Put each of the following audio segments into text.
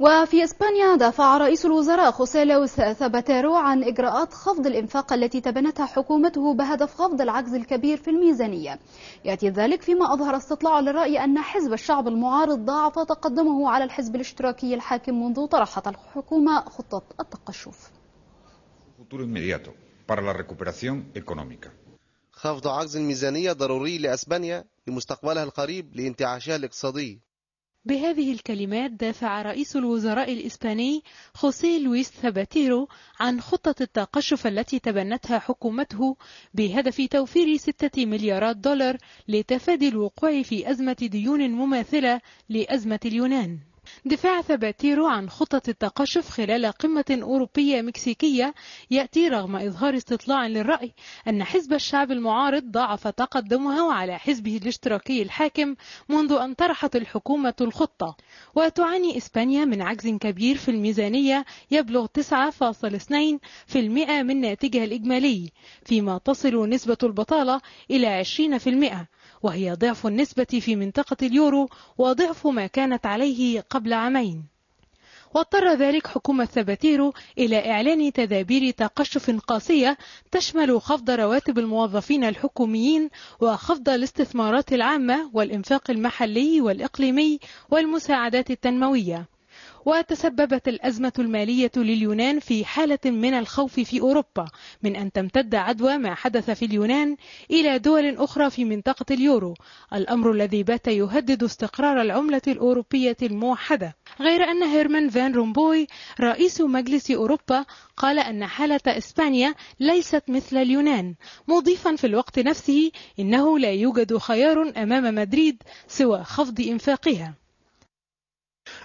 وفي إسبانيا دافع رئيس الوزراء خوسيه لويس عن إجراءات خفض الإنفاق التي تبنتها حكومته بهدف خفض العجز الكبير في الميزانية يأتي ذلك فيما أظهر استطلاع للرأي أن حزب الشعب المعارض ضاعف تقدمه على الحزب الاشتراكي الحاكم منذ طرحت الحكومة خطة التقشف خفض عجز الميزانية ضروري لأسبانيا لمستقبلها القريب لانتعاشها الاقتصادي بهذه الكلمات دافع رئيس الوزراء الإسباني خوسيه لويس ثباتيرو عن خطة التقشف التي تبنتها حكومته بهدف توفير 6 مليارات دولار لتفادي الوقوع في أزمة ديون مماثلة لأزمة اليونان دفاع ثباتيرو عن خطة التقشف خلال قمة أوروبية مكسيكية يأتي رغم إظهار استطلاع للرأي أن حزب الشعب المعارض ضاعف تقدمه على حزبه الاشتراكي الحاكم منذ أن طرحت الحكومة الخطة وتعاني إسبانيا من عجز كبير في الميزانية يبلغ 9.2% من ناتجها الإجمالي فيما تصل نسبة البطالة إلى 20% وهي ضعف النسبة في منطقة اليورو وضعف ما كانت عليه قبل عامين واضطر ذلك حكومة ثباتيرو إلى إعلان تدابير تقشف قاسية تشمل خفض رواتب الموظفين الحكوميين وخفض الاستثمارات العامة والإنفاق المحلي والإقليمي والمساعدات التنموية وتسببت الأزمة المالية لليونان في حالة من الخوف في أوروبا من أن تمتد عدوى ما حدث في اليونان إلى دول أخرى في منطقة اليورو الأمر الذي بات يهدد استقرار العملة الأوروبية الموحدة غير أن هيرمان فان رومبوي رئيس مجلس أوروبا قال أن حالة إسبانيا ليست مثل اليونان مضيفا في الوقت نفسه إنه لا يوجد خيار أمام مدريد سوى خفض إنفاقها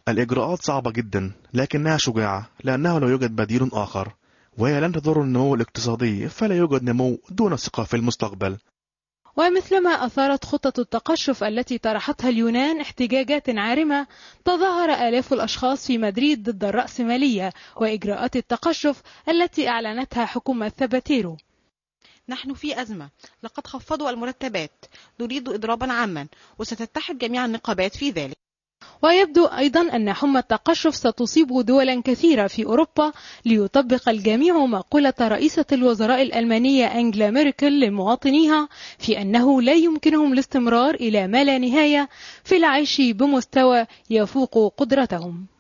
الإجراءات صعبة جدا لكنها شجاعة لأنه لا يوجد بديل آخر وهي لن تضر النمو الاقتصادي فلا يوجد نمو دون ثقة في المستقبل ومثلما أثارت خطة التقشف التي طرحتها اليونان احتجاجات عارمة تظاهر آلاف الأشخاص في مدريد ضد الرأسمالية وإجراءات التقشف التي أعلنتها حكومة ثباتيرو نحن في أزمة لقد خفضوا المرتبات نريد إضرابا عاما وستتحد جميع النقابات في ذلك ويبدو أيضا أن حمى التقشف ستصيب دولا كثيرة في أوروبا ليطبق الجميع مقولة رئيسة الوزراء الألمانية أنجلا ميركل لمواطنيها في أنه لا يمكنهم الاستمرار إلى ما لا نهاية في العيش بمستوى يفوق قدرتهم